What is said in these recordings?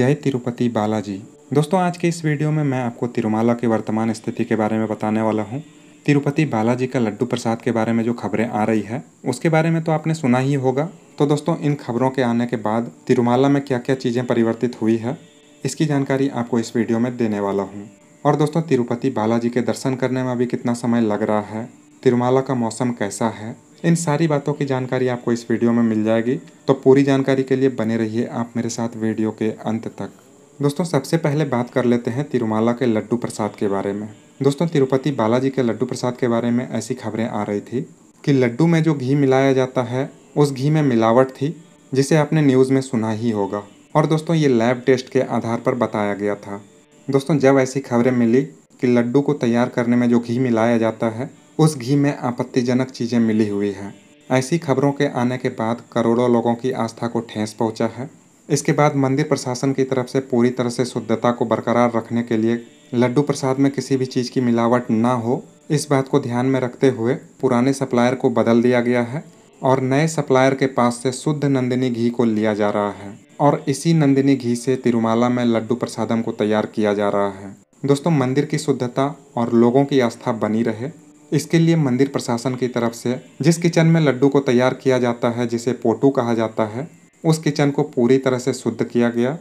जय तिरुपति बालाजी दोस्तों आज के इस वीडियो में मैं आपको तिरुमाला की वर्तमान स्थिति के बारे में बताने वाला हूँ तिरुपति बालाजी का लड्डू प्रसाद के बारे में जो खबरें आ रही है उसके बारे में तो आपने सुना ही होगा तो दोस्तों इन खबरों के आने के बाद तिरुमाला में क्या क्या चीज़ें परिवर्तित हुई है इसकी जानकारी आपको इस वीडियो में देने वाला हूँ और दोस्तों तिरुपति बालाजी के दर्शन करने में अभी कितना समय लग रहा है तिरुमाला का मौसम कैसा है इन सारी बातों की जानकारी आपको इस वीडियो में मिल जाएगी तो पूरी जानकारी के लिए बने रहिए आप मेरे साथ वीडियो के अंत तक दोस्तों सबसे पहले बात कर लेते हैं तिरुमाला के लड्डू प्रसाद के बारे में दोस्तों तिरुपति बालाजी के लड्डू प्रसाद के बारे में ऐसी खबरें आ रही थी कि लड्डू में जो घी मिलाया जाता है उस घी में मिलावट थी जिसे आपने न्यूज़ में सुना ही होगा और दोस्तों ये लैब टेस्ट के आधार पर बताया गया था दोस्तों जब ऐसी खबरें मिली कि लड्डू को तैयार करने में जो घी मिलाया जाता है उस घी में आपत्तिजनक चीज़ें मिली हुई हैं ऐसी खबरों के आने के बाद करोड़ों लोगों की आस्था को ठेस पहुंचा है इसके बाद मंदिर प्रशासन की तरफ से पूरी तरह से शुद्धता को बरकरार रखने के लिए लड्डू प्रसाद में किसी भी चीज़ की मिलावट ना हो इस बात को ध्यान में रखते हुए पुराने सप्लायर को बदल दिया गया है और नए सप्लायर के पास से शुद्ध नंदिनी घी को लिया जा रहा है और इसी नंदिनी घी से तिरुमाला में लड्डू प्रसादम को तैयार किया जा रहा है दोस्तों मंदिर की शुद्धता और लोगों की आस्था बनी रहे इसके लिए मंदिर प्रशासन की तरफ से जिस किचन में लड्डू को तैयार किया जाता है जिसे पोटू कहा जाता है उस किचन को पूरी तरह से शुद्ध किया गया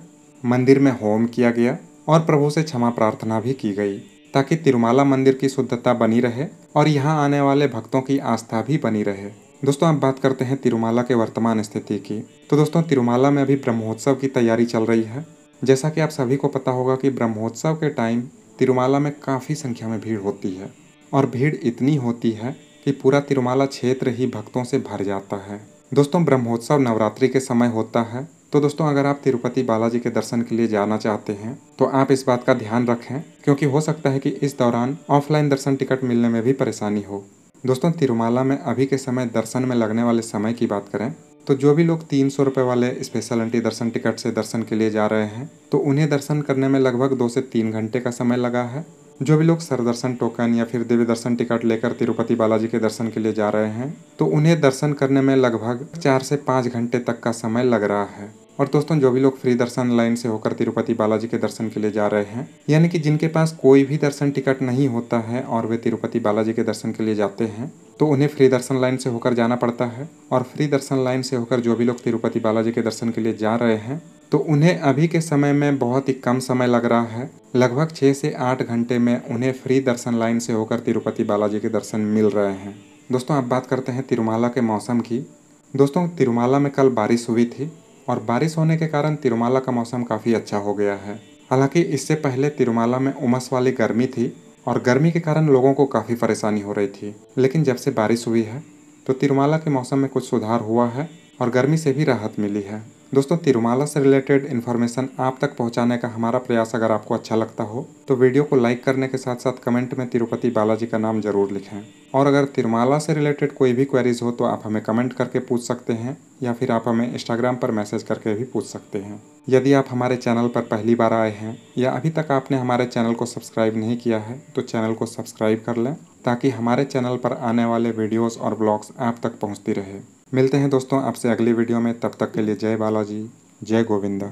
मंदिर में होम किया गया और प्रभु से क्षमा प्रार्थना भी की गई ताकि तिरुमाला मंदिर की शुद्धता बनी रहे और यहाँ आने वाले भक्तों की आस्था भी बनी रहे दोस्तों अब बात करते हैं तिरुमाला के वर्तमान स्थिति की तो दोस्तों तिरुमाला में अभी ब्रह्मोत्सव की तैयारी चल रही है जैसा कि आप सभी को पता होगा कि ब्रह्मोत्सव के टाइम तिरुमाला में काफ़ी संख्या में भीड़ होती है और भीड़ इतनी होती है कि पूरा तिरुमाला क्षेत्र ही भक्तों से भर जाता है दोस्तों ब्रह्मोत्सव नवरात्रि के समय होता है तो दोस्तों अगर आप तिरुपति बालाजी के दर्शन के लिए जाना चाहते हैं तो आप इस बात का ध्यान रखें क्योंकि हो सकता है कि इस दौरान ऑफलाइन दर्शन टिकट मिलने में भी परेशानी हो दोस्तों तिरुमाला में अभी के समय दर्शन में लगने वाले समय की बात करें तो जो भी लोग तीन सौ रुपये वाले स्पेशल एंटी दर्शन टिकट से दर्शन के लिए जा रहे हैं तो उन्हें दर्शन करने में लगभग दो से तीन घंटे का समय लगा है जो भी लोग सरदर्शन टोकन या फिर देवी दर्शन टिकट लेकर तिरुपति बालाजी के दर्शन के लिए जा रहे हैं तो उन्हें दर्शन करने में लगभग चार से पाँच घंटे तक का समय लग रहा है और दोस्तों जो भी लोग फ्री दर्शन लाइन से होकर तिरुपति बालाजी के दर्शन के लिए जा रहे हैं यानी कि जिनके पास कोई भी दर्शन टिकट नहीं होता है और वे तिरुपति बालाजी के दर्शन के लिए जाते हैं तो उन्हें फ्री दर्शन लाइन से होकर जाना पड़ता है और फ्री दर्शन लाइन से होकर जो भी लोग तिरुपति बालाजी के दर्शन के लिए जा रहे हैं तो उन्हें अभी के समय में बहुत ही कम समय लग रहा है लगभग छः से आठ घंटे में उन्हें फ्री दर्शन लाइन से होकर तिरुपति बालाजी के दर्शन मिल रहे हैं दोस्तों अब बात करते हैं तिरुमाला के मौसम की दोस्तों तिरुमाला में कल बारिश हुई थी और बारिश होने के कारण तिरुमाला का मौसम काफ़ी अच्छा हो गया है हालांकि इससे पहले तिरुमाला में उमस वाली गर्मी थी और गर्मी के कारण लोगों को काफ़ी परेशानी हो रही थी लेकिन जब से बारिश हुई है तो तिरुमाला के मौसम में कुछ सुधार हुआ है और गर्मी से भी राहत मिली है दोस्तों तिरुमाला से रिलेटेड इन्फॉर्मेशन आप तक पहुंचाने का हमारा प्रयास अगर आपको अच्छा लगता हो तो वीडियो को लाइक करने के साथ साथ कमेंट में तिरुपति बालाजी का नाम जरूर लिखें और अगर तिरुमाला से रिलेटेड कोई भी क्वेरीज हो तो आप हमें कमेंट करके पूछ सकते हैं या फिर आप हमें इंस्टाग्राम पर मैसेज करके भी पूछ सकते हैं यदि आप हमारे चैनल पर पहली बार आए हैं या अभी तक आपने हमारे चैनल को सब्सक्राइब नहीं किया है तो चैनल को सब्सक्राइब कर लें ताकि हमारे चैनल पर आने वाले वीडियोज़ और ब्लॉग्स आप तक पहुँचती रहे मिलते हैं दोस्तों आपसे अगली वीडियो में तब तक के लिए जय बालाजी जय गोविंदा